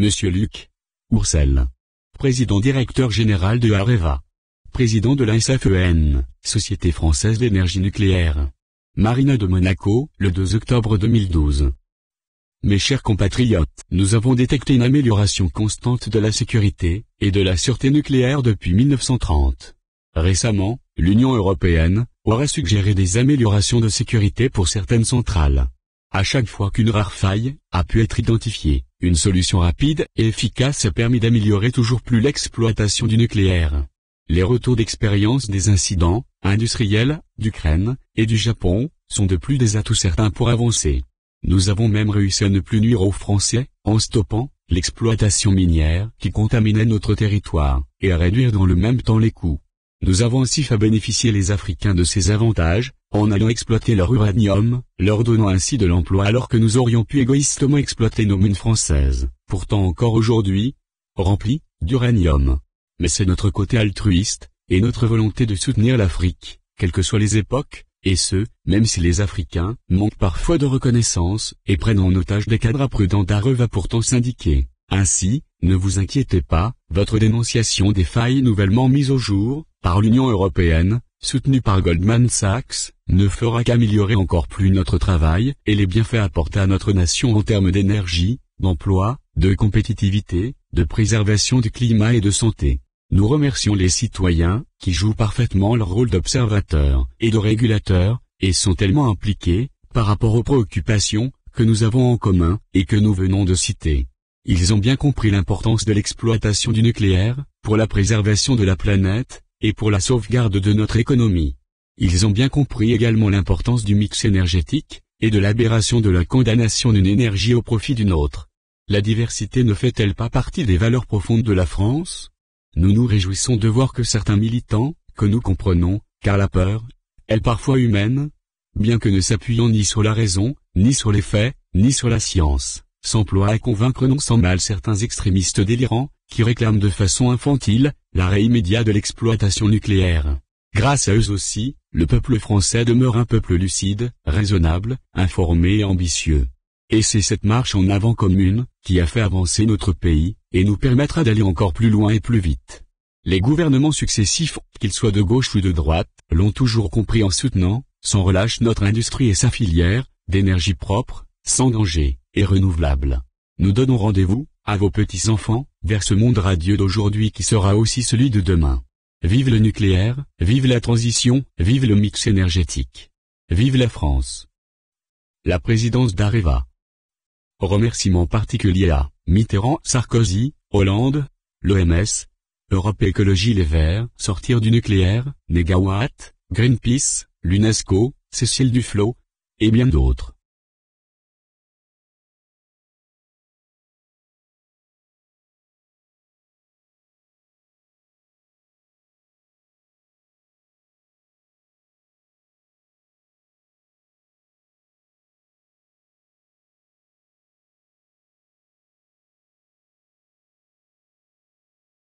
Monsieur Luc Oursel. Président directeur général de Areva. Président de la Société Française d'énergie nucléaire. Marina de Monaco, le 2 octobre 2012. Mes chers compatriotes, nous avons détecté une amélioration constante de la sécurité et de la sûreté nucléaire depuis 1930. Récemment, l'Union européenne aura suggéré des améliorations de sécurité pour certaines centrales. À chaque fois qu'une rare faille a pu être identifiée, une solution rapide et efficace a permis d'améliorer toujours plus l'exploitation du nucléaire. Les retours d'expérience des incidents, industriels, d'Ukraine, et du Japon, sont de plus des atouts certains pour avancer. Nous avons même réussi à ne plus nuire aux Français, en stoppant, l'exploitation minière qui contaminait notre territoire, et à réduire dans le même temps les coûts. Nous avons ainsi fait bénéficier les Africains de ces avantages, en allant exploiter leur uranium, leur donnant ainsi de l'emploi alors que nous aurions pu égoïstement exploiter nos mines françaises, pourtant encore aujourd'hui, remplies, d'uranium. Mais c'est notre côté altruiste, et notre volonté de soutenir l'Afrique, quelles que soient les époques, et ce, même si les Africains manquent parfois de reconnaissance, et prennent en otage des cadres prudents d'Areux va pourtant s'indiquer. Ainsi, ne vous inquiétez pas, votre dénonciation des failles nouvellement mises au jour, par l'Union Européenne, soutenue par Goldman Sachs, ne fera qu'améliorer encore plus notre travail et les bienfaits apportés à notre nation en termes d'énergie, d'emploi, de compétitivité, de préservation du climat et de santé. Nous remercions les citoyens, qui jouent parfaitement leur rôle d'observateurs et de régulateurs, et sont tellement impliqués, par rapport aux préoccupations, que nous avons en commun, et que nous venons de citer. Ils ont bien compris l'importance de l'exploitation du nucléaire, pour la préservation de la planète, et pour la sauvegarde de notre économie. Ils ont bien compris également l'importance du mix énergétique, et de l'aberration de la condamnation d'une énergie au profit d'une autre. La diversité ne fait-elle pas partie des valeurs profondes de la France Nous nous réjouissons de voir que certains militants, que nous comprenons, car la peur, elle parfois humaine, bien que ne s'appuyant ni sur la raison, ni sur les faits, ni sur la science, s'emploie à convaincre non sans mal certains extrémistes délirants, qui réclament de façon infantile, l'arrêt immédiat de l'exploitation nucléaire. Grâce à eux aussi, le peuple français demeure un peuple lucide, raisonnable, informé et ambitieux. Et c'est cette marche en avant commune, qui a fait avancer notre pays, et nous permettra d'aller encore plus loin et plus vite. Les gouvernements successifs, qu'ils soient de gauche ou de droite, l'ont toujours compris en soutenant, sans relâche notre industrie et sa filière, d'énergie propre, sans danger, et renouvelable. Nous donnons rendez-vous, à vos petits-enfants, vers ce monde radieux d'aujourd'hui qui sera aussi celui de demain. Vive le nucléaire, vive la transition, vive le mix énergétique. Vive la France. La présidence d'Areva. Remerciements particuliers à Mitterrand, Sarkozy, Hollande, l'OMS, Europe Écologie Les Verts, Sortir du nucléaire, Negawatt, Greenpeace, l'UNESCO, Cécile Duflo, et bien d'autres.